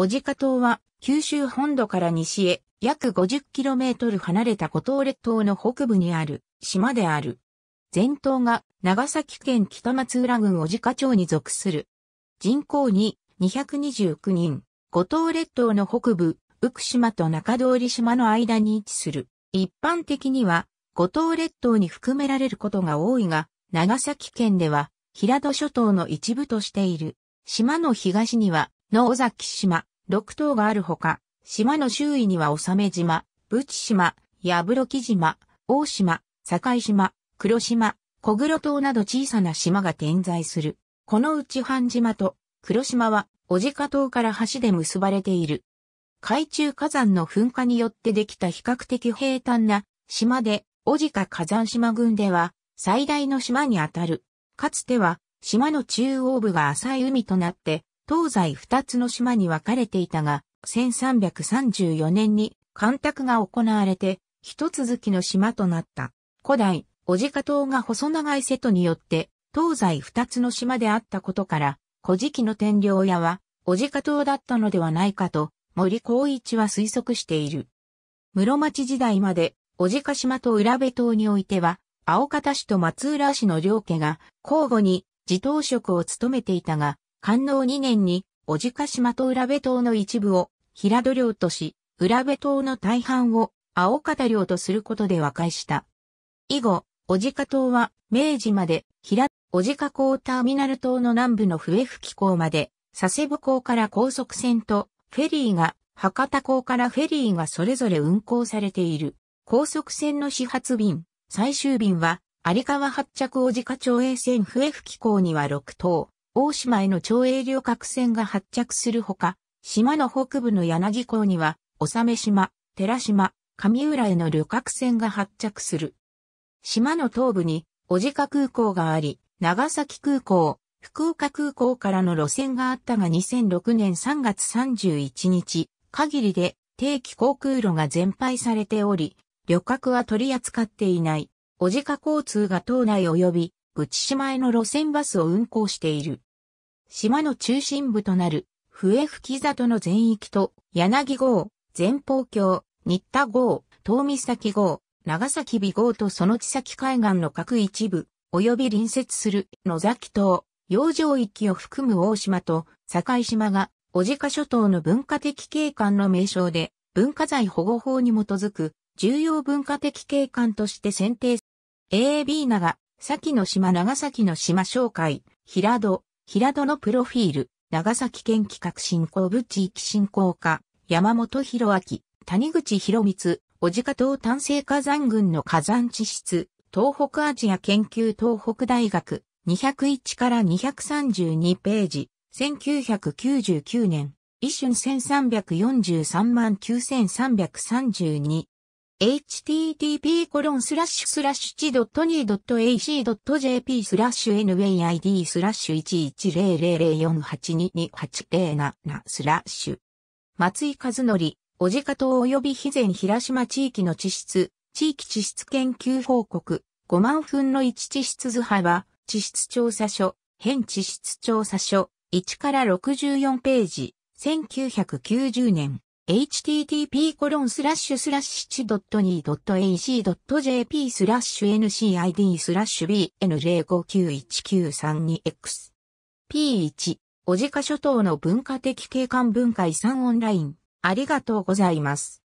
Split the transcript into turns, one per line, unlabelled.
小鹿島は九州本土から西へ約 50km 離れた五島列島の北部にある島である。全島が長崎県北松浦郡小鹿町に属する。人口に229人。五島列島の北部、福島と中通島の間に位置する。一般的には五島列島に含められることが多いが、長崎県では平戸諸島の一部としている。島の東にはの尾崎島、六島があるほか、島の周囲には納め島、ブチ島、ヤブロキ島、大島、境島、黒島、小黒島など小さな島が点在する。このうち半島と黒島は、小鹿島から橋で結ばれている。海中火山の噴火によってできた比較的平坦な島で、小鹿火山島群では最大の島にあたる。かつては島の中央部が浅い海となって東西二つの島に分かれていたが、1334年に干拓が行われて、一続きの島となった。古代、小鹿島が細長い瀬戸によって、東西二つの島であったことから、古事記の天領屋は、小鹿島だったのではないかと、森光一は推測している。室町時代まで、小鹿島と浦部島においては、青方市と松浦市の両家が交互に自頭職を務めていたが、官能2年に、小鹿島と浦部島の一部を平戸領とし、浦部島の大半を青方領とすることで和解した。以後、小鹿島は明治まで平小鹿港ターミナル島の南部の笛吹港まで、佐世保港から高速船とフェリーが、博多港からフェリーがそれぞれ運航されている。高速船の始発便、最終便は、有川発着小鹿町衛線笛吹港には6島。大島への長営旅客船が発着するほか、島の北部の柳港には、納め島、寺島、上浦への旅客船が発着する。島の東部に、小鹿空港があり、長崎空港、福岡空港からの路線があったが2006年3月31日、限りで定期航空路が全廃されており、旅客は取り扱っていない、小鹿交通が島内及び、内島への路線バスを運行している。島の中心部となる笛吹里の全域と柳号、前方橋、新田号、東岬号、長崎美号とその地先海岸の各一部、及び隣接する野崎島、洋上域を含む大島と境島が、小鹿諸島の文化的景観の名称で、文化財保護法に基づく、重要文化的景観として選定。AB 長、先の島長崎の島紹介、平戸、平戸のプロフィール、長崎県企画振興部地域振興課、山本博明、谷口博光、小鹿島炭性火山群の火山地質、東北アジア研究東北大学、201から232ページ、1999年、一瞬1343万9332、http://t.ne.ac.jp コロンススララッッッシシュュチドトニースラッシュ naid スラッシュ1 1 0 0 4 8 2 2 8 0 7スラッシュ松井和則、小鹿島及び肥前平島地域の地質、地域地質研究報告、5万分の1地質図派は、地質調査書、変地質調査書、1から64ページ、1990年。http コロンスラッシュスラッシュ2 a c j p スラッシュ ncid スラッシュ bn059193 2x.p1 小鹿諸島の文化的景観文化遺産オンラインありがとうございます。